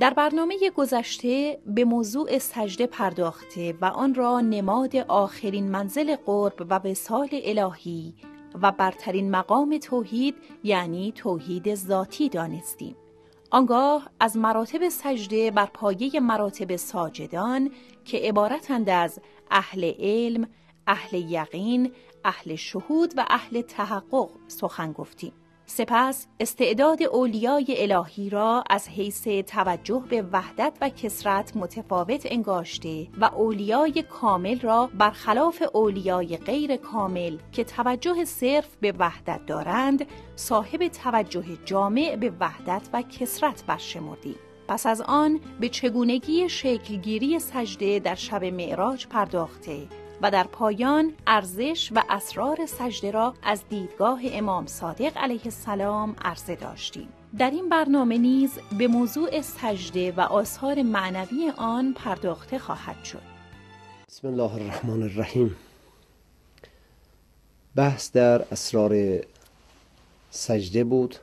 در برنامه گذشته به موضوع سجده پرداخته و آن را نماد آخرین منزل قرب و وسال الهی و برترین مقام توحید یعنی توحید ذاتی دانستیم. آنگاه از مراتب سجده بر پایه مراتب ساجدان که عبارتند از اهل علم، اهل یقین، اهل شهود و اهل تحقق سخن گفتیم. سپس استعداد اولیای الهی را از حیث توجه به وحدت و کسرت متفاوت انگاشته و اولیای کامل را برخلاف اولیای غیر کامل که توجه صرف به وحدت دارند صاحب توجه جامع به وحدت و کسرت برشمردیم پس از آن به چگونگی شکلگیری سجده در شب معراج پرداخته و در پایان ارزش و اسرار سجده را از دیدگاه امام صادق علیه السلام عرضه داشتیم در این برنامه نیز به موضوع سجده و آثار معنوی آن پرداخته خواهد شد بسم الله الرحمن الرحیم بحث در اسرار سجده بود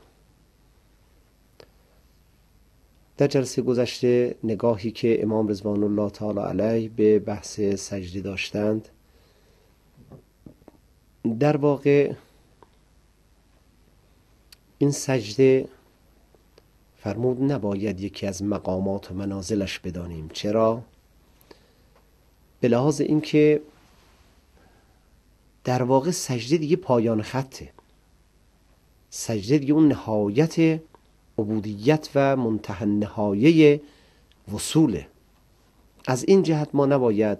در جلسه گذشته نگاهی که امام رضوان الله تعالی علیه به بحث سجده داشتند در واقع این سجده فرمود نباید یکی از مقامات و منازلش بدانیم چرا به لحاظ اینکه در واقع سجده دیگه پایان خطه سجده دیگه اون نهایت عبودیت و منتحن نهایه وصوله از این جهت ما نباید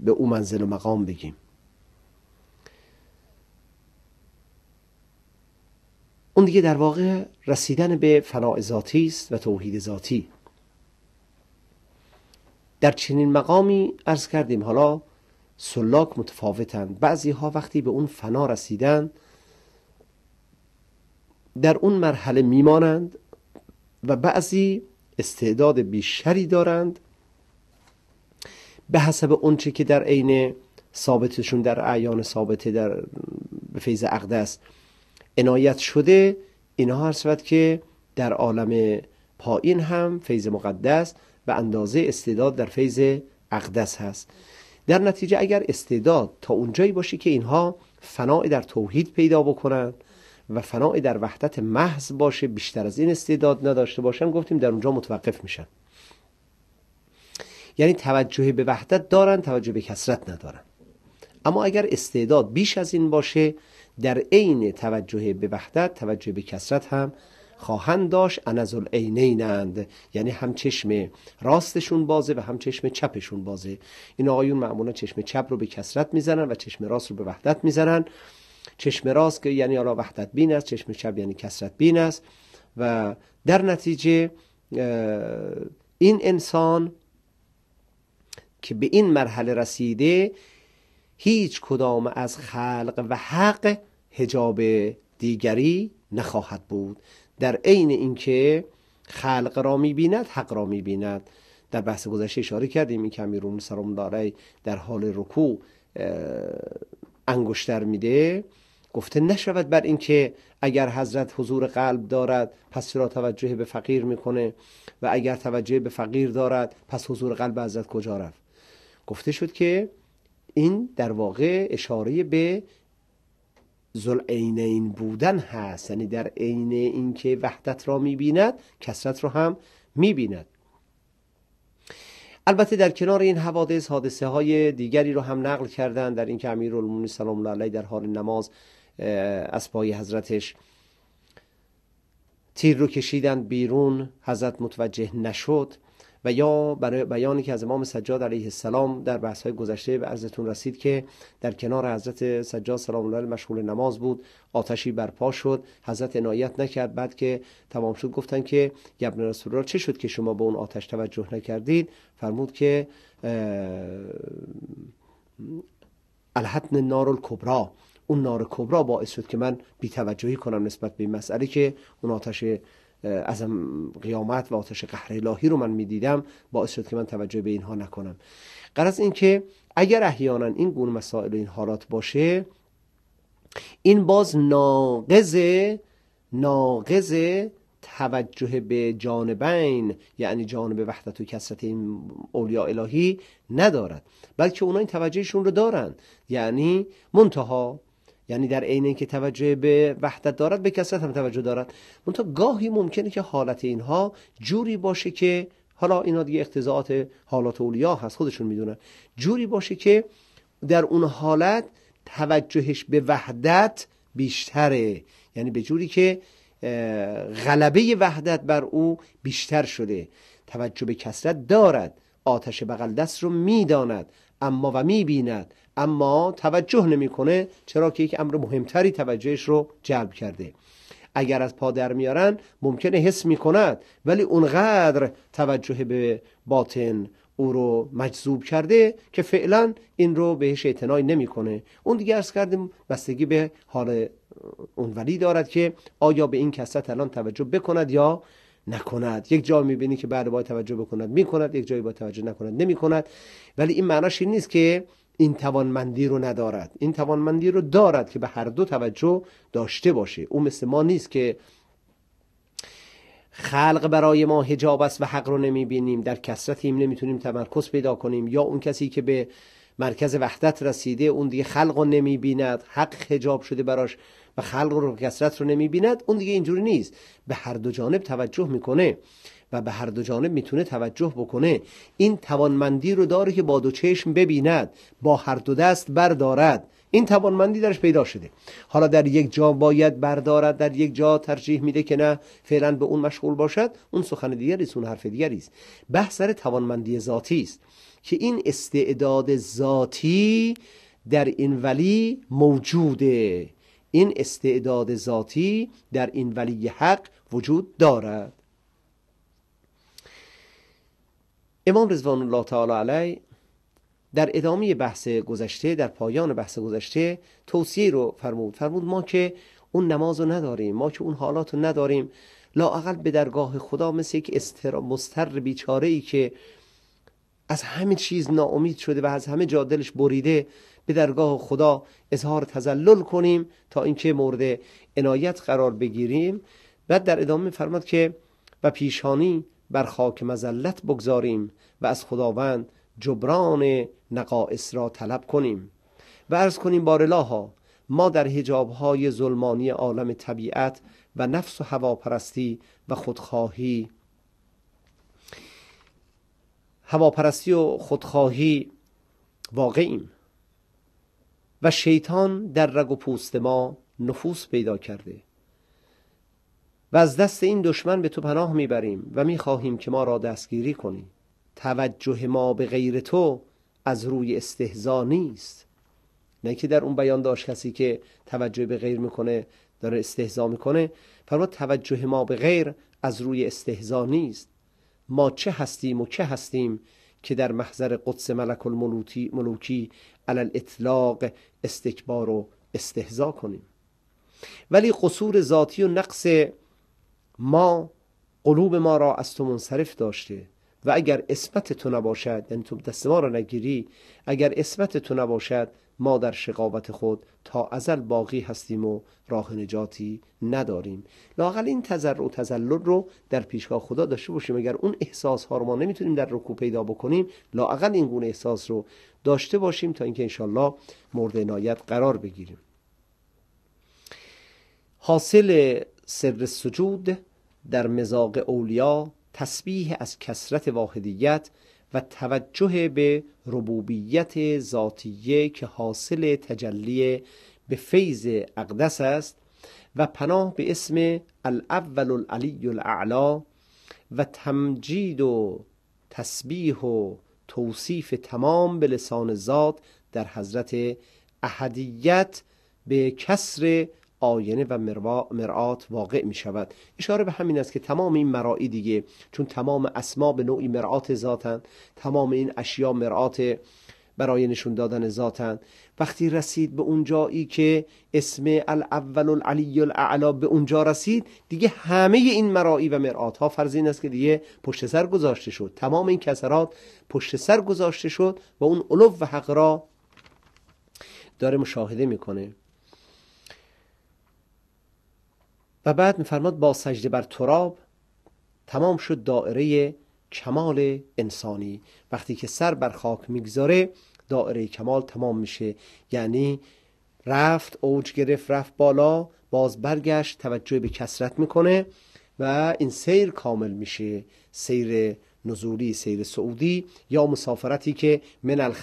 به او منزل و مقام بگیم اون دیگه در واقع رسیدن به فناع ذاتی است و توحید ذاتی در چنین مقامی عرض کردیم حالا سلاک متفاوتند بعضی ها وقتی به اون فنا رسیدند در اون مرحله میمانند و بعضی استعداد بیشتری دارند به حسب اونچه که در عین ثابتشون در اعیان ثابته در به فیض اقدس عنایت شده اینها هر شود که در عالم پایین هم فیض مقدس و اندازه استعداد در فیض اقدس هست در نتیجه اگر استعداد تا اونجایی باشه که اینها فناع در توحید پیدا بکنند و فنای در وحدت محض باشه بیشتر از این استعداد نداشته باشن گفتیم در اونجا متوقف میشن یعنی توجه به وحدت دارن توجه به کسرت ندارن اما اگر استعداد بیش از این باشه در عین توجه به وحدت توجه به کسرت هم خواهند داشت انزل عینینند یعنی هم چشم راستشون بازه و هم چشم چپشون بازه این آقایون معمولا چشم چپ رو به کسرت میزنن و چشم راست رو به وحدت میزنن چشم راست که یعنی آلا وحدت بین است چشم چپ یعنی کسرت بین است و در نتیجه این انسان که به این مرحله رسیده هیچ کدام از خلق و حق هجاب دیگری نخواهد بود در عین اینکه خلق را میبیند حق را میبیند در بحث گذشته اشاره کردیم این که امیرون داره در حال رکوع انگشتر میده گفته نشود بر اینکه اگر حضرت حضور قلب دارد پس چرا توجه به فقیر میکنه و اگر توجه به فقیر دارد پس حضور قلب حضرت کجا رفت گفته شد که این در واقع اشاره به این بودن هست یعنی در عین اینکه وحدت را میبیند کسرت را هم میبیند البته در کنار این حوادث حادثه های دیگری رو هم نقل کردن در اینکه امیرالمومنین سلام الله علیه در حال نماز از پای حضرتش تیر رو کشیدن بیرون حضرت متوجه نشد و یا برای بیانی که از امام سجاد علیه السلام در بحث های گذشته به عرضتون رسید که در کنار حضرت سجاد سلام الله مشغول نماز بود آتشی برپا شد حضرت عنایت نکرد بعد که تمام شد گفتن که یبن رسول الله چه شد که شما به اون آتش توجه نکردید فرمود که الحتن نار الکبرا اون نار کبرا باعث شد که من بیتوجهی کنم نسبت به این مسئله که اون آتش از قیامت و آتش قهر الهی رو من میدیدم باعث شد که من توجه به اینها نکنم قرض این که اگر احیانا این گونه مسائل و این حالات باشه این باز ناقض ناقض توجه به جانبین یعنی جانب وحدت و کسرت این اولیاء الهی ندارد بلکه اونا این توجهشون رو دارند یعنی منتها یعنی در عین اینکه توجه به وحدت دارد به کثرت هم توجه دارد منتها گاهی ممکنه که حالت اینها جوری باشه که حالا اینا دیگه اقتضاعات حالات اولیا هست خودشون میدونن جوری باشه که در اون حالت توجهش به وحدت بیشتره یعنی به جوری که غلبه وحدت بر او بیشتر شده توجه به کسرت دارد آتش بغل دست رو میداند اما و میبیند اما توجه نمیکنه چرا که یک امر مهمتری توجهش رو جلب کرده اگر از پادر میارن ممکنه حس میکند ولی اونقدر توجه به باطن او رو مجذوب کرده که فعلا این رو بهش اعتنای نمیکنه اون دیگه ارز کردیم بستگی به حال اون ولی دارد که آیا به این کسرت الان توجه بکند یا نکند یک جا میبینی که بعد باید توجه بکند میکند یک جایی با توجه نکند نمیکند ولی این معناش این نیست که این توانمندی رو ندارد این توانمندی رو دارد که به هر دو توجه داشته باشه او مثل ما نیست که خلق برای ما هجاب است و حق رو نمیبینیم در کسرت نمیتونیم تمرکز پیدا کنیم یا اون کسی که به مرکز وحدت رسیده اون دیگه خلق رو نمیبیند حق هجاب شده براش و خلق رو کسرت رو نمیبیند اون دیگه اینجوری نیست به هر دو جانب توجه میکنه و به هر دو جانب میتونه توجه بکنه این توانمندی رو داره که با دو چشم ببیند با هر دو دست بردارد این توانمندی درش پیدا شده حالا در یک جا باید بردارد در یک جا ترجیح میده که نه فعلا به اون مشغول باشد اون سخن دیگری اون حرف دیگری است بحث سر توانمندی ذاتی است که این استعداد ذاتی در این ولی موجوده این استعداد ذاتی در این ولی حق وجود دارد امام رضوان الله تعالی علی در ادامه بحث گذشته در پایان بحث گذشته توصیه رو فرمود فرمود ما که اون نماز رو نداریم ما که اون حالات رو نداریم اقل به درگاه خدا مثل یک استر... مستر بیچاره ای که از همه چیز ناامید شده و از همه جا دلش بریده به درگاه خدا اظهار تزلل کنیم تا اینکه مورد عنایت قرار بگیریم بعد در ادامه فرمود که و پیشانی بر خاک مزلت بگذاریم و از خداوند جبران نقائص را طلب کنیم و ارز کنیم بارلاها ما در هجابهای ظلمانی عالم طبیعت و نفس و هواپرستی و خودخواهی هواپرستی و خودخواهی واقعیم و شیطان در رگ و پوست ما نفوس پیدا کرده و از دست این دشمن به تو پناه میبریم و میخواهیم که ما را دستگیری کنی توجه ما به غیر تو از روی استهزا نیست نه که در اون بیان داشت کسی که توجه به غیر میکنه داره استهزا میکنه فرما توجه ما به غیر از روی استهزا نیست ما چه هستیم و چه هستیم که در محضر قدس ملک الملوکی ملوکی علال اطلاق استکبار و استهزا کنیم ولی قصور ذاتی و نقص ما قلوب ما را از تو منصرف داشته و اگر اسمت تو نباشد یعنی تو دست ما را نگیری اگر اسمت تو نباشد ما در شقاوت خود تا ازل باقی هستیم و راه نجاتی نداریم لاقل این تذر و تذلل رو در پیشگاه خدا داشته باشیم اگر اون احساس ها رو ما نمیتونیم در رکوع پیدا بکنیم لاقل این گونه احساس رو داشته باشیم تا اینکه انشالله مورد نایت قرار بگیریم حاصل سر سجود در مزاق اولیا تسبیح از کسرت واحدیت و توجه به ربوبیت ذاتیه که حاصل تجلی به فیض اقدس است و پناه به اسم الاول العلی الاعلا و تمجید و تسبیح و توصیف تمام به لسان ذات در حضرت احدیت به کسر آینه و مرآت واقع می شود اشاره به همین است که تمام این مراعی دیگه چون تمام اسما به نوعی مرآت ذاتن تمام این اشیا مرآت برای نشون دادن ذاتن وقتی رسید به اون جایی که اسم الاول العلی الاعلا به اونجا رسید دیگه همه این مراعی و مرآت ها فرض این است که دیگه پشت سر گذاشته شد تمام این کسرات پشت سر گذاشته شد و اون علو و حق را داره مشاهده میکنه و بعد میفرماد با سجده بر تراب تمام شد دائره کمال انسانی وقتی که سر بر خاک میگذاره دائره کمال تمام میشه یعنی رفت اوج گرفت رفت بالا باز برگشت توجه به کسرت میکنه و این سیر کامل میشه سیر نزولی سیر سعودی یا مسافرتی که من ال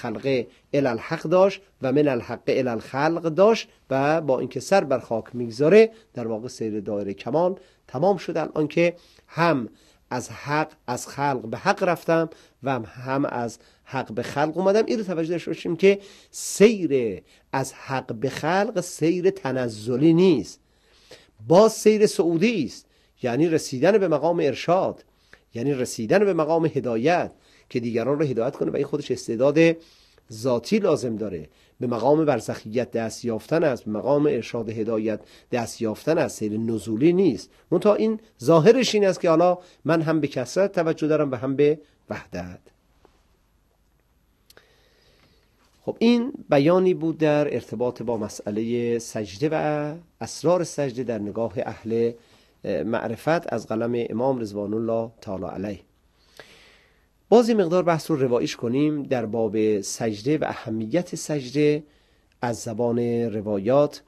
الحق داشت و من الحق الخلق داشت و با اینکه سر بر خاک میگذاره در واقع سیر دایره کمال تمام شد الان که هم از حق از خلق به حق رفتم و هم از حق به خلق اومدم این رو توجه داشته باشیم که سیر از حق به خلق سیر تنزلی نیست با سیر سعودی است یعنی رسیدن به مقام ارشاد یعنی رسیدن به مقام هدایت که دیگران رو هدایت کنه و این خودش استعداد ذاتی لازم داره به مقام برزخیت دست یافتن است به مقام ارشاد هدایت دست یافتن است سیر نزولی نیست منتها این ظاهرش این است که حالا من هم به کسرت توجه دارم و هم به وحدت خب این بیانی بود در ارتباط با مسئله سجده و اسرار سجده در نگاه اهل معرفت از قلم امام رضوان الله تعالی علیه بازی مقدار بحث رو روایش کنیم در باب سجده و اهمیت سجده از زبان روایات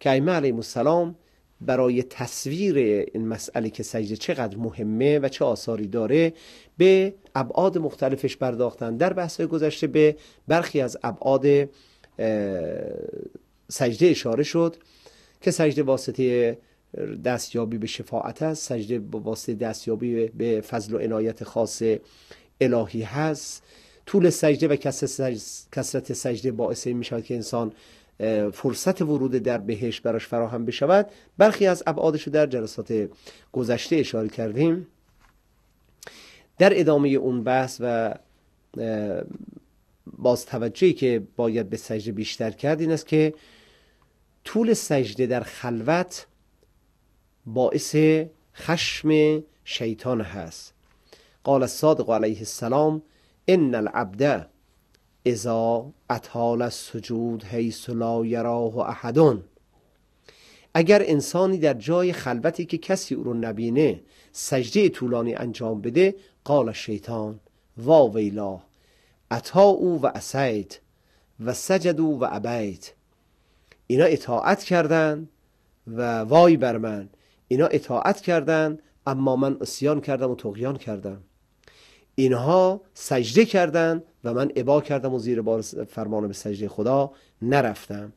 که ایمه علیه السلام برای تصویر این مسئله که سجده چقدر مهمه و چه آثاری داره به ابعاد مختلفش برداختن در بحث گذشته به برخی از ابعاد سجده اشاره شد که سجده واسطه دستیابی به شفاعت است سجده با واسطه دستیابی به فضل و عنایت خاص الهی هست طول سجده و کسرت سجده باعث این می که انسان فرصت ورود در بهش براش فراهم بشود برخی از ابعادش رو در جلسات گذشته اشاره کردیم در ادامه اون بحث و باز توجهی که باید به سجده بیشتر کرد این است که طول سجده در خلوت باعث خشم شیطان هست قال صادق علیه السلام ان العبد اذا اطال السجود حیث لا یراه احدون اگر انسانی در جای خلوتی که کسی او رو نبینه سجده طولانی انجام بده قال شیطان وا ویلا اتا او و اسید و سجد و ابید اینا اطاعت کردند و وای بر من اینا اطاعت کردند اما من اسیان کردم و تقیان کردم اینها سجده کردند و من عبا کردم و زیر بار فرمان به سجده خدا نرفتم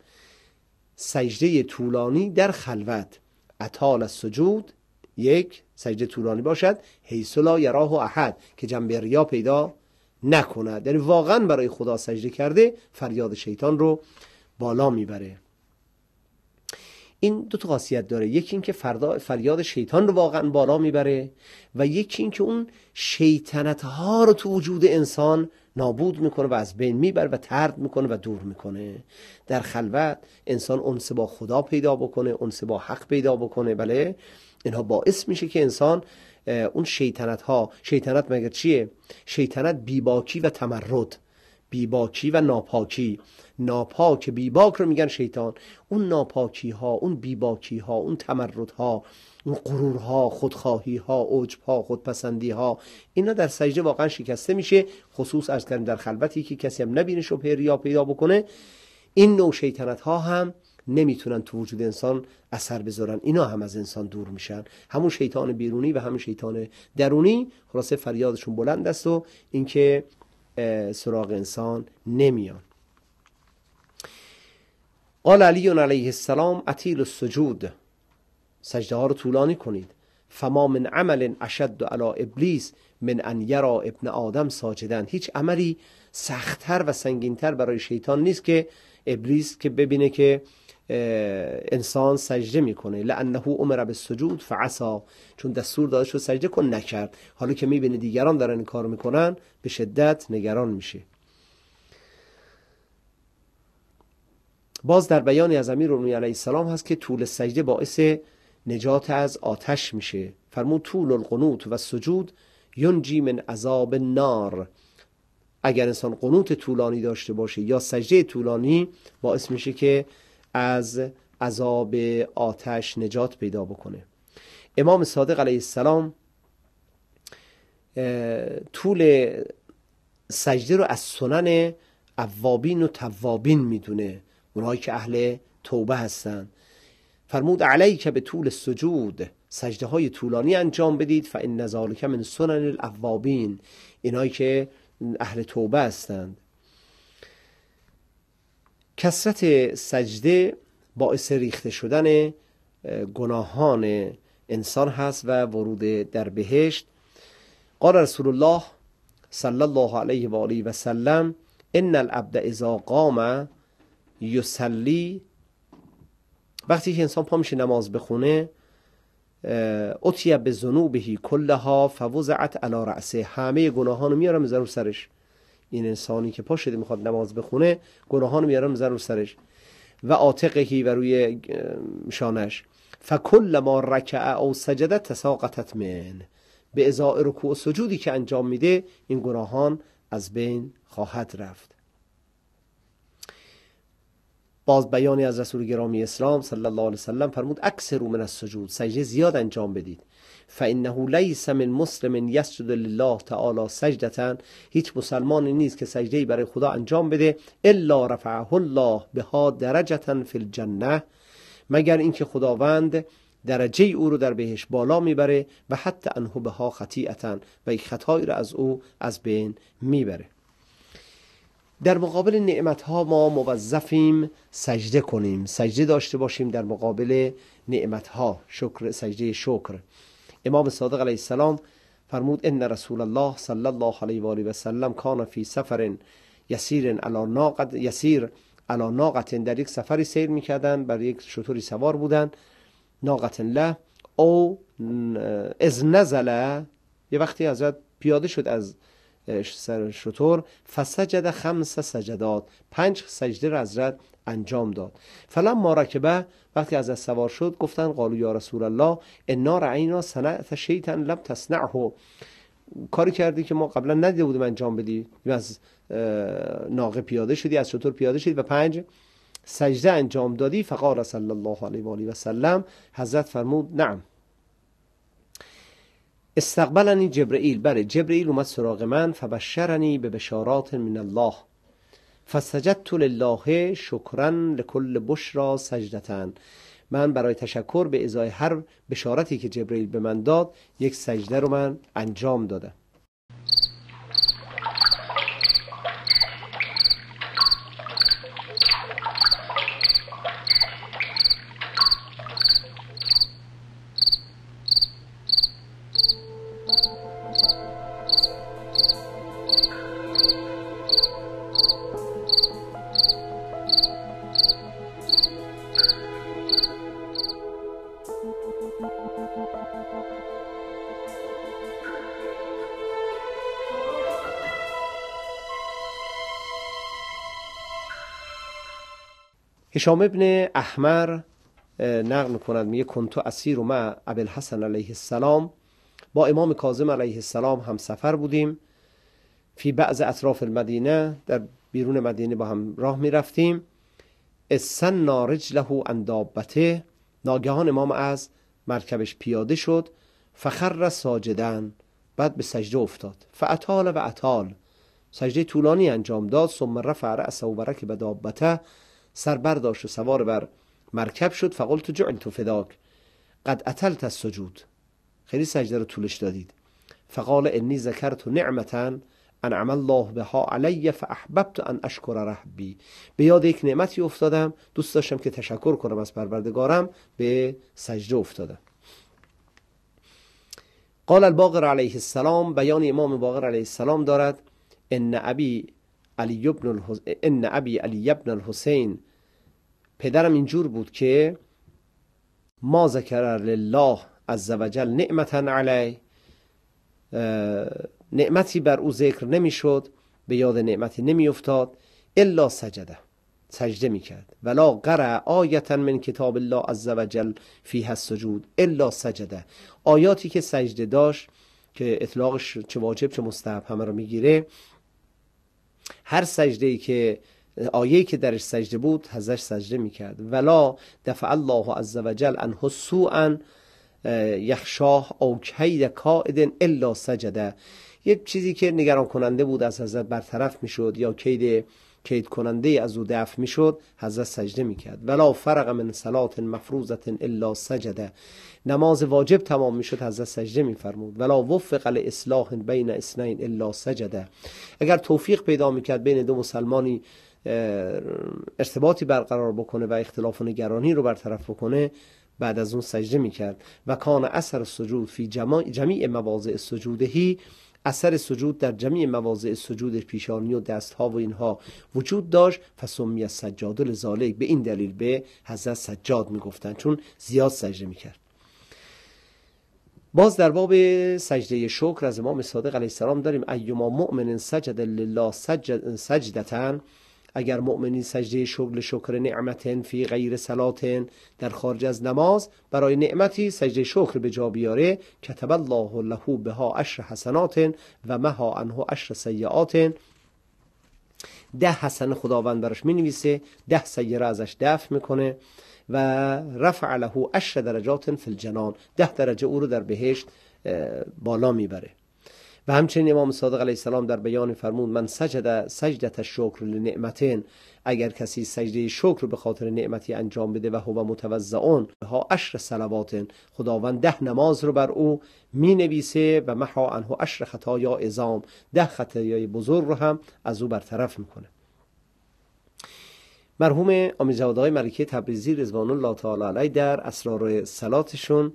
سجده طولانی در خلوت اطال از سجود یک سجده طولانی باشد هیسلا یراه و احد که جنبه ریا پیدا نکند یعنی واقعا برای خدا سجده کرده فریاد شیطان رو بالا میبره این دو تا خاصیت داره یکی اینکه فردا فریاد شیطان رو واقعا بالا میبره و یکی اینکه اون شیطنت ها رو تو وجود انسان نابود میکنه و از بین میبره و ترد میکنه و دور میکنه در خلوت انسان انس با خدا پیدا بکنه انس با حق پیدا بکنه بله اینها باعث میشه که انسان اون شیطنت ها شیطنت مگر چیه شیطنت بیباکی و تمرد بیباکی و ناپاکی ناپاک بیباک رو میگن شیطان اون ناپاکی ها اون بیباکی ها اون تمرد ها اون قرور ها خودخواهی ها عجب ها خودپسندی ها اینا در سجده واقعا شکسته میشه خصوص از در خلوتی که کسی هم نبینه شبهه ریا پیدا بکنه این نوع شیطنت ها هم نمیتونن تو وجود انسان اثر بذارن اینا هم از انسان دور میشن همون شیطان بیرونی و همون شیطان درونی خلاصه فریادشون بلند است و اینکه سراغ انسان نمیان قال علی علیه السلام عتیل السجود سجده ها رو طولانی کنید فما من عمل اشد علی ابلیس من ان یرا ابن آدم ساجدن هیچ عملی سختتر و سنگینتر برای شیطان نیست که ابلیس که ببینه که انسان سجده میکنه لانه امر به سجود فعسا. چون دستور داده شد سجده کن نکرد حالا که میبینه دیگران دارن این کار میکنن به شدت نگران میشه باز در بیانی از امیر علیه السلام هست که طول سجده باعث نجات از آتش میشه فرمود طول القنوت و سجود ینجی من عذاب نار اگر انسان قنوت طولانی داشته باشه یا سجده طولانی باعث میشه که از عذاب آتش نجات پیدا بکنه امام صادق علیه السلام طول سجده رو از سنن عوابین و توابین میدونه اونهایی که اهل توبه هستند فرمود که به طول سجود سجده های طولانی انجام بدید فان ذالک من سنن الاوابین اینایی که اهل توبه هستند کسرت سجده باعث ریخته شدن گناهان انسان هست و ورود در بهشت قال رسول الله صلی الله علیه و آله و سلم ان العبد اذا قام یصلی وقتی که انسان پا میشه نماز بخونه اتیه به زنوبهی کلها فوزعت علی رأسه همه گناهانو رو میارم سرش این انسانی که پاشده میخواد نماز بخونه گناهان میارن میزن رو سرش و عاتقهی و روی شانش فکل ما رکع او سجده تساقطت من به ازای رکوع سجودی که انجام میده این گناهان از بین خواهد رفت باز بیانی از رسول گرامی اسلام صلی الله علیه وسلم فرمود اکثر من از سجود سجده زیاد انجام بدید فانه لیس من مسلم یسجد لله تعالی سجدتا هیچ مسلمانی نیست که سجده برای خدا انجام بده الا رفعه الله بها درجة فی الجنه مگر اینکه خداوند درجه او رو در بهش بالا میبره و حتی انه بها خطیعتن و یک خطایی رو از او از بین میبره در مقابل نعمت ها ما موظفیم سجده کنیم سجده داشته باشیم در مقابل نعمت ها شکر سجده شکر امام صادق علیه السلام فرمود ان رسول الله صلی الله علیه و آله و سلم کان فی سفر یسیر علی ناقت یسیر علی ناقت در یک سفری سیر میکردن بر یک شطوری سوار بودن ناقت له او از نزله یه وقتی حضرت پیاده شد از سر شطور فسجد خمس سجدات پنج سجده را حضرت انجام داد فلم مارکبه وقتی از سوار شد گفتن قالو یا رسول الله انا رعینا سنعت شیطان لم تصنعه کاری کردی که ما قبلا ندیده بودیم انجام بدی از ناقه پیاده شدی از شطور پیاده شدی و پنج سجده انجام دادی فقال صلی الله علیه و و سلم حضرت فرمود نعم استقبلنی جبرئیل بله جبرئیل اومد سراغ من فبشرنی به بشارات من الله فسجدت لله شکرا لکل بشرا سجدتن من برای تشکر به ازای هر بشارتی که جبرئیل به من داد یک سجده رو من انجام دادم هشام ابن احمر نقل میکند میگه کنتو اسیر و مع حسن علیه السلام با امام کاظم علیه السلام هم سفر بودیم فی بعض اطراف المدینه در بیرون مدینه با هم راه میرفتیم اسن له اندابته ناگهان امام از مرکبش پیاده شد فخر ساجدن بعد به سجده افتاد فعتال و عتال سجده طولانی انجام داد ثم رفع رأسه و برک بدابته سر برداشت و سوار بر مرکب شد فقلت جعلت فداک قد اتلت السجود خیلی سجده رو طولش دادید فقال انی ذکرت نعمتا انعم الله بها علی فاحببت ان اشکر ربی به یاد یک نعمتی افتادم دوست داشتم که تشکر کنم از پروردگارم به سجده افتادم قال الباقر علیه السلام بیان امام باقر علیه السلام دارد ان ابی علی ابن الحسین پدرم اینجور بود که ما ذکر لله عز وجل نعمتا علی نعمتی بر او ذکر نمیشد به یاد نعمتی نمیافتاد الا سجده سجده میکرد ولا قرع آیتا من کتاب الله عز وجل فیها السجود الا سجده آیاتی که سجده داشت که اطلاقش چه واجب چه مستحب همه رو میگیره هر سجده ای که آیه که درش سجده بود ازش سجده میکرد ولا دفع الله عز وجل عنه سوءا یخشاه او کید کائد الا سجده یک چیزی که نگران کننده بود از حضرت برطرف میشد یا کید کید کننده از او دفع میشد حضرت سجده میکرد ولا فرق من صلات مفروضت الا سجده نماز واجب تمام میشد حضرت سجده میفرمود ولا وفق الاصلاح بین اثنین الا سجده اگر توفیق پیدا میکرد بین دو مسلمانی ارتباطی برقرار بکنه و اختلاف و نگرانی رو برطرف بکنه بعد از اون سجده میکرد و کان اثر سجود فی جمیع مواضع سجودهی اثر سجود در جمعی مواضع سجود پیشانی و دستها و اینها وجود داشت فسمی از سجاد به این دلیل به حضرت سجاد میگفتن چون زیاد سجده میکرد باز در باب سجده شکر از امام صادق علیه السلام داریم ایما مؤمن سجد لله سجد سجدتن اگر مؤمنی سجده شکر شکر نعمتن فی غیر سلاتن در خارج از نماز برای نعمتی سجده شکر به جا بیاره کتب الله له بها عشر حسنات و مها عنه عشر سیئات ده حسن خداوند براش می نویسه ده را ازش دفع میکنه و رفع له عشر درجات فی الجنان ده درجه او رو در بهشت بالا میبره و همچنین امام صادق علیه السلام در بیان فرمود من سجد سجدت شکر لنعمتین اگر کسی سجده شکر به خاطر نعمتی انجام بده و هو متوزعون ها عشر صلوات خداوند ده نماز رو بر او می نویسه و محا انه عشر یا ازام ده خطایای بزرگ رو هم از او برطرف میکنه مرحوم آمیزاده های ملکه تبریزی رضوان الله تعالی علی در اسرار سلاتشون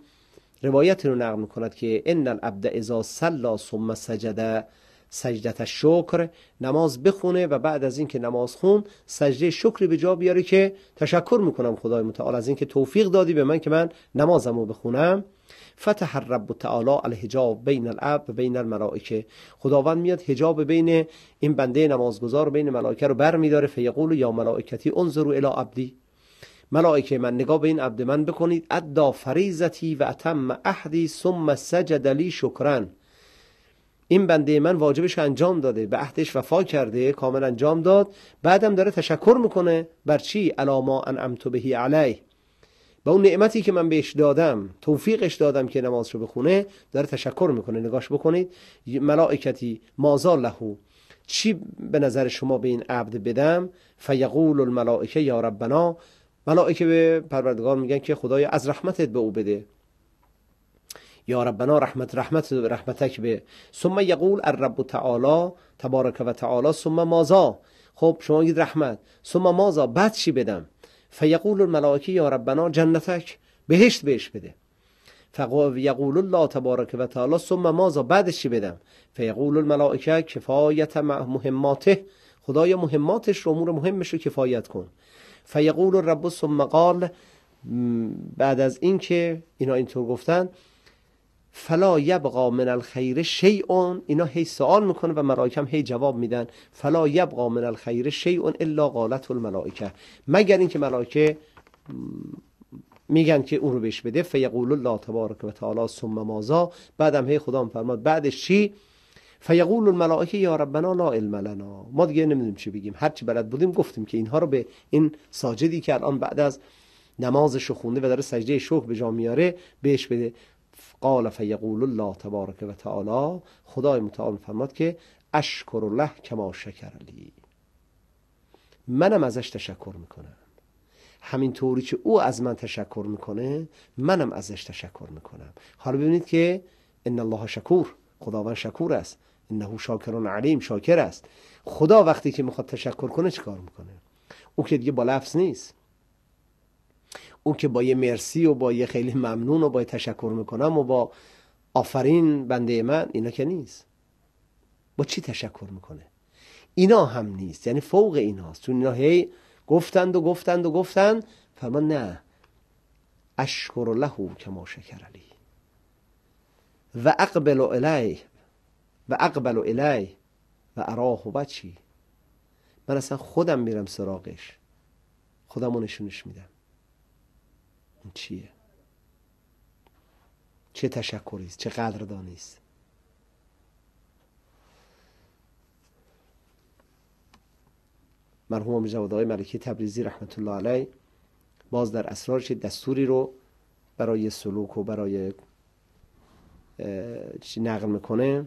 روایتی رو نقل میکند که ان العبد اذا صلی ثم سجد سجدت شکر نماز بخونه و بعد از اینکه نماز خون سجده شکری به جا بیاره که تشکر میکنم خدای متعال از اینکه توفیق دادی به من که من نمازمو رو بخونم فتح رب تعالی الحجاب بین العبد و بین الملائکه خداوند میاد حجاب بین این بنده نمازگزار بین ملائکه رو برمیداره فیقول یا ملائکتی انظروا الی عبدی ملائکه من نگاه به این عبد من بکنید ادا فریزتی و اتم احدی ثم سجد لی شکرن این بنده من واجبش انجام داده به عهدش وفا کرده کامل انجام داد بعدم داره تشکر میکنه بر چی علاما انعمت بهی علیه به اون نعمتی که من بهش دادم توفیقش دادم که نمازشو بخونه داره تشکر میکنه نگاش بکنید ملائکتی مازا لهو چی به نظر شما به این عبد بدم فیقول الملائکه یا ربنا ملائکه به پروردگار میگن که خدای از رحمتت به او بده یا ربنا رحمت رحمت رحمتک به ثم یقول الرب تعالی تبارک و تعالی ثم مازا خب شما میگید رحمت ثم مازا بعد چی بدم فیقول الملائکه یا ربنا جنتک بهشت بهش بده یقول الله تبارک و تعالی ثم مازا بعدش چی بدم فیقول الملائکه کفایت مهماته خدای مهماتش رو امور مهمش رو کفایت کن فیقول رب ثم قال بعد از اینکه اینا اینطور گفتن فلا یبقا من الخیر شیء اینا هی سوال میکنه و ملائکه هی جواب میدن فلا یبقا من الخیر شیء الا قالت الملائکه مگر اینکه ملائکه میگن که اون رو بهش بده فیقول الله تبارک و تعالی ثم مازا بعدم هی خدا فرماد بعدش چی فیقول الملائکه یا ربنا لا علم لنا ما دیگه نمیدونیم چی بگیم هرچی بلد بودیم گفتیم که اینها رو به این ساجدی که الان بعد از نمازش خونده و داره سجده شوق به جا میاره بهش بده قال فیقول الله تبارک و تعالی خدای متعال فرماد که اشکر الله کما شکر لی منم ازش تشکر میکنم همین طوری که او از من تشکر میکنه منم ازش تشکر میکنم حالا ببینید که ان الله شکور خداوند شکور است انه شاکرون علیم شاکر است خدا وقتی که میخواد تشکر کنه کار میکنه او که دیگه با لفظ نیست او که با یه مرسی و با یه خیلی ممنون و با یه تشکر میکنم و با آفرین بنده من اینا که نیست با چی تشکر میکنه اینا هم نیست یعنی فوق ایناست چون اینا هی گفتند و گفتند و گفتند فرمان نه اشکر له کما شکر علی و اقبل الیه و اقبل و الی و اراه و بچی من اصلا خودم میرم سراغش خودم رو نشونش میدم اون چیه چه تشکریست؟ است چه قدردانی است مرحوم آمیر جواد آقای ملکی تبریزی رحمت الله علیه باز در اسرارش دستوری رو برای سلوک و برای نقل میکنه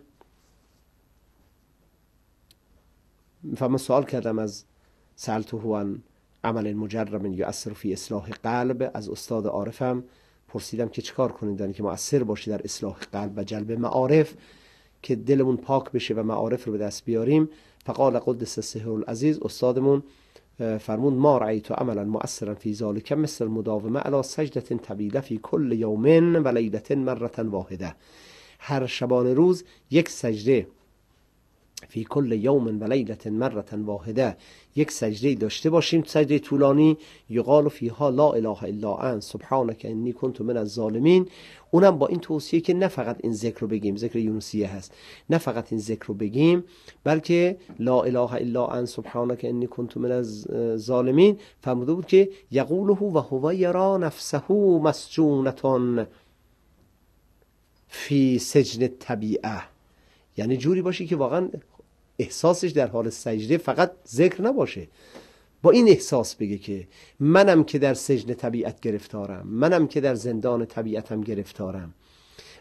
فما سوال کردم از سلطوهوان عمل مجرم اثر فی اصلاح قلب از استاد عارفم پرسیدم که چکار کنید یعنی که مؤثر باشه در اصلاح قلب و جلب معارف که دلمون پاک بشه و معارف رو به دست بیاریم فقال قدس سهر العزیز استادمون فرمود ما رأیت عملا مؤثرا فی ذالک مثل مداومه علا سجدة طویله فی کل یومن و لیلت مرتن واحده هر شبان روز یک سجده فی کل یوم و مره واحده یک سجده داشته باشیم سجده طولانی یقال فیها لا اله الا ان سبحانک انی کنت من الظالمین اونم با این توصیه که نه فقط این ذکر رو بگیم ذکر یونسیه هست نه فقط این ذکر رو بگیم بلکه لا اله الا ان سبحانک انی کنت من الظالمین فرموده بود که یقوله و هو یرا نفسه مسجونتان فی سجن طبیعه یعنی جوری باشی که واقعا احساسش در حال سجده فقط ذکر نباشه با این احساس بگه که منم که در سجن طبیعت گرفتارم منم که در زندان طبیعتم گرفتارم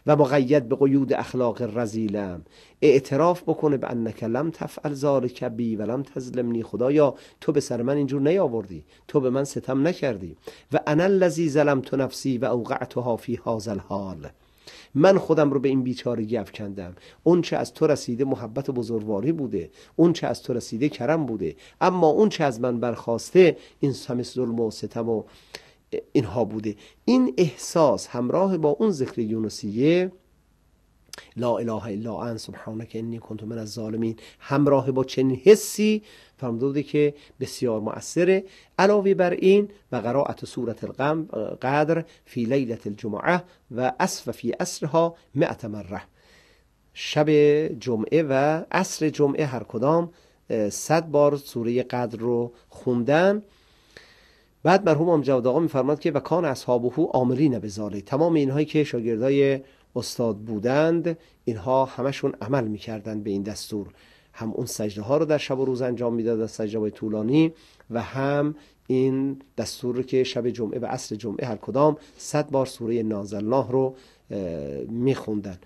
و مقید به قیود اخلاق رزیلم اعتراف بکنه به انک لم تفعل ذالک بی و لم تظلمنی خدایا تو به سر من اینجور نیاوردی تو به من ستم نکردی و انا الذی ظلمت نفسی و اوقعتها فی هذا حال من خودم رو به این بیچارگی افکندم اون چه از تو رسیده محبت و بزرگواری بوده اون چه از تو رسیده کرم بوده اما اون چه از من برخواسته این همه ظلم و ستم و اینها بوده این احساس همراه با اون ذکر یونسیه لا اله الا انت سبحانک انی کنت من الظالمین همراه با چنین حسی فرمودی که بسیار مؤثره علاوه بر این و قرائت سوره القم قدر فی لیلت الجمعه و اسف فی اسرها مئت مره شب جمعه و عصر جمعه هر کدام صد بار سوره قدر رو خوندن بعد مرحوم جواد آقا میفرماد که و کان اصحابه به بزاله تمام اینهایی که شاگردای استاد بودند اینها همشون عمل میکردند به این دستور هم اون سجده ها رو در شب و روز انجام میدادن سجده های طولانی و هم این دستور رو که شب جمعه و اصل جمعه هر کدام صد بار سوره نازلناه رو میخوندن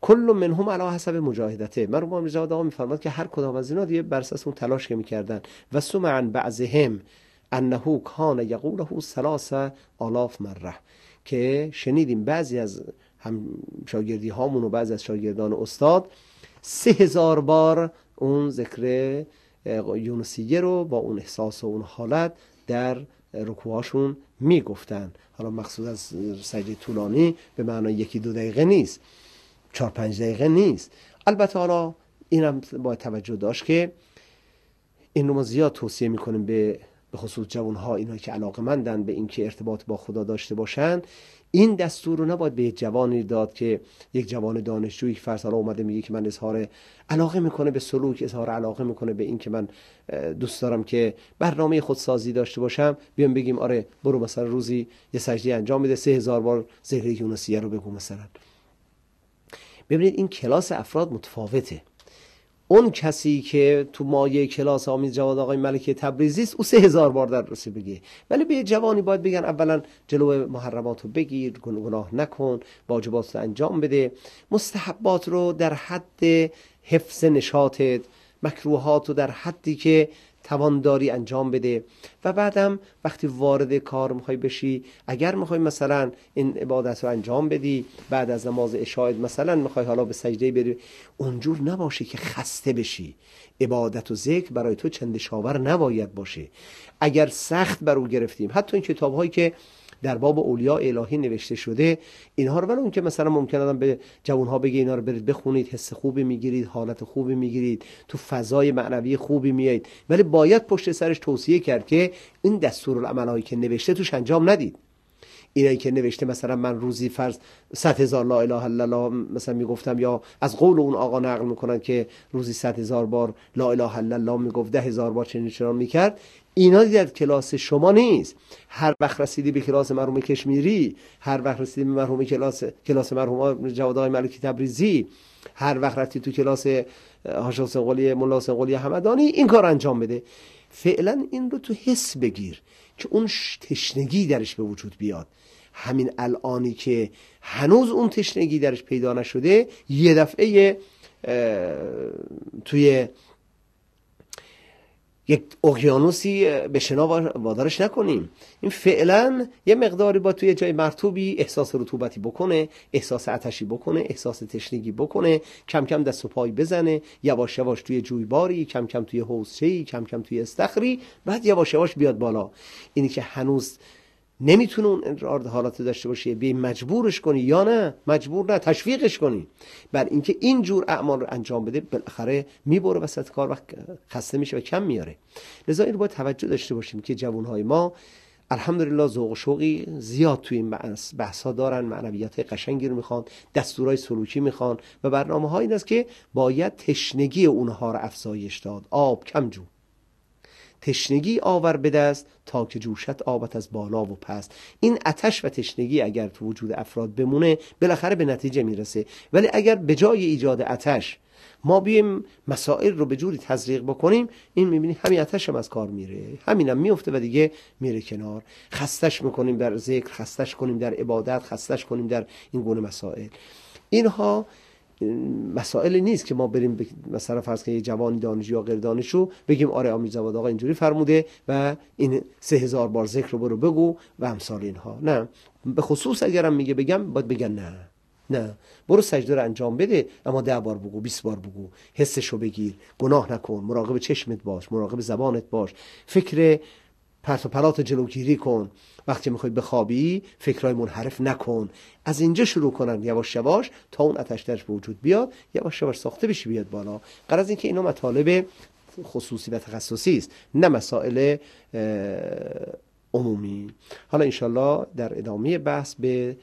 کل هم علی حسب مجاهدته رو با امیزاد آقا میفرماد که هر کدام از اینا دیگه بر اون تلاش که میکردن و سمعن بعضهم انه کان یقوله ثلاث آلاف مره که شنیدیم بعضی از هم شاگردی هامون و بعضی از شاگردان استاد سه هزار بار اون ذکر یونسیه رو با اون احساس و اون حالت در رکوهاشون میگفتن حالا مقصود از سجده طولانی به معنای یکی دو دقیقه نیست چهار پنج دقیقه نیست البته حالا اینم باید توجه داشت که این رو ما زیاد توصیه میکنیم به به خصوص جوان ها اینا که علاقه مندن به اینکه ارتباط با خدا داشته باشند این دستور رو نباید به جوانی داد که یک جوان دانشجویی فرض حالا اومده میگه که من اظهار علاقه میکنه به سلوک اظهار علاقه میکنه به اینکه من دوست دارم که برنامه خودسازی داشته باشم بیام بگیم آره برو مثلا روزی یه سجده انجام میده سه هزار بار ذکر یونسیه رو بگو مثلا ببینید این کلاس افراد متفاوته اون کسی که تو مایه کلاس آمیز جواد آقای ملکه تبریزی است او سه هزار بار در رسی بگه ولی به جوانی باید بگن اولا جلو محرمات رو بگیر گناه نکن واجبات رو انجام بده مستحبات رو در حد حفظ نشاطت مکروهات رو در حدی که توانداری انجام بده و بعدم وقتی وارد کار میخوای بشی اگر میخوای مثلا این عبادت رو انجام بدی بعد از نماز اشاید مثلا میخوای حالا به سجده بری اونجور نباشه که خسته بشی عبادت و ذکر برای تو چندشاور نباید باشه اگر سخت بر او گرفتیم حتی این کتاب هایی که در باب اولیاء الهی نوشته شده اینها رو ولی اون که مثلا ممکن آدم به جوان ها بگه اینا رو برید بخونید حس خوبی میگیرید حالت خوبی میگیرید تو فضای معنوی خوبی میایید ولی باید پشت سرش توصیه کرد که این دستور هایی که نوشته توش انجام ندید اینایی که نوشته مثلا من روزی فرض صد هزار لا اله الا الله مثلا میگفتم یا از قول اون آقا نقل میکنن که روزی صد هزار بار لا اله الا الله میگفت ده هزار بار چنین چنان میکرد اینا در کلاس شما نیست هر وقت رسیدی به کلاس مرحوم کشمیری هر وقت رسیدی به مرحوم کلاس کلاس مرحوم جوادای ملکی تبریزی هر وقت رفتی تو کلاس هاشم سنقلی ملا قلی همدانی این کار انجام بده فعلا این رو تو حس بگیر که اون تشنگی درش به وجود بیاد همین الانی که هنوز اون تشنگی درش پیدا نشده یه دفعه توی یک اقیانوسی به شنا وادارش نکنیم این فعلا یه مقداری با توی جای مرتوبی احساس رطوبتی بکنه احساس آتشی بکنه احساس تشنگی بکنه کم کم دست و پای بزنه یواش یواش توی جویباری کم کم توی حوضچه‌ای کم کم توی استخری بعد یواش یواش بیاد بالا اینی که هنوز نمیتونه اون حالات حالات داشته باشه بی مجبورش کنی یا نه مجبور نه تشویقش کنی بر اینکه این جور اعمال رو انجام بده بالاخره میبره وسط کار وقت خسته میشه و کم میاره لذا این رو باید توجه داشته باشیم که جوانهای ما الحمدلله ذوق و شوقی زیاد توی این بحث ها دارن معنویات قشنگی رو میخوان دستورای سلوکی میخوان و برنامه هست است که باید تشنگی اونها رو افزایش داد آب کم جو تشنگی آور به دست تا که جوشت آبت از بالا و پس این اتش و تشنگی اگر تو وجود افراد بمونه بالاخره به نتیجه میرسه ولی اگر به جای ایجاد اتش ما بیایم مسائل رو به جوری تزریق بکنیم این میبینی همین اتش هم از کار میره همینم میفته و دیگه میره کنار خستش میکنیم در ذکر خستش کنیم در عبادت خستش کنیم در این گونه مسائل اینها مسائل نیست که ما بریم مثلا فرض یه جوان دانشجو یا غیر دانشجو بگیم آره آمیرزاده آقا اینجوری فرموده و این سه هزار بار ذکر رو برو بگو و امثال اینها نه به خصوص اگرم میگه بگم باید بگن نه نه برو سجده رو انجام بده اما ده بار بگو 20 بار بگو حسش رو بگیر گناه نکن مراقب چشمت باش مراقب زبانت باش فکر پرت و پرات جلوگیری کن وقتی میخوای بخوابی فکرهای منحرف نکن از اینجا شروع کنن یواش یواش تا اون آتش درش به وجود بیاد یواش یواش ساخته بشی بیاد بالا قرار از اینکه اینا مطالب خصوصی و تخصصی است نه مسائل عمومی حالا انشالله در ادامه بحث به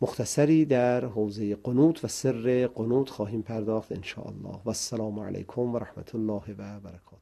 مختصری در حوزه قنوت و سر قنوت خواهیم پرداخت انشاءالله و السلام علیکم و رحمت الله و برکات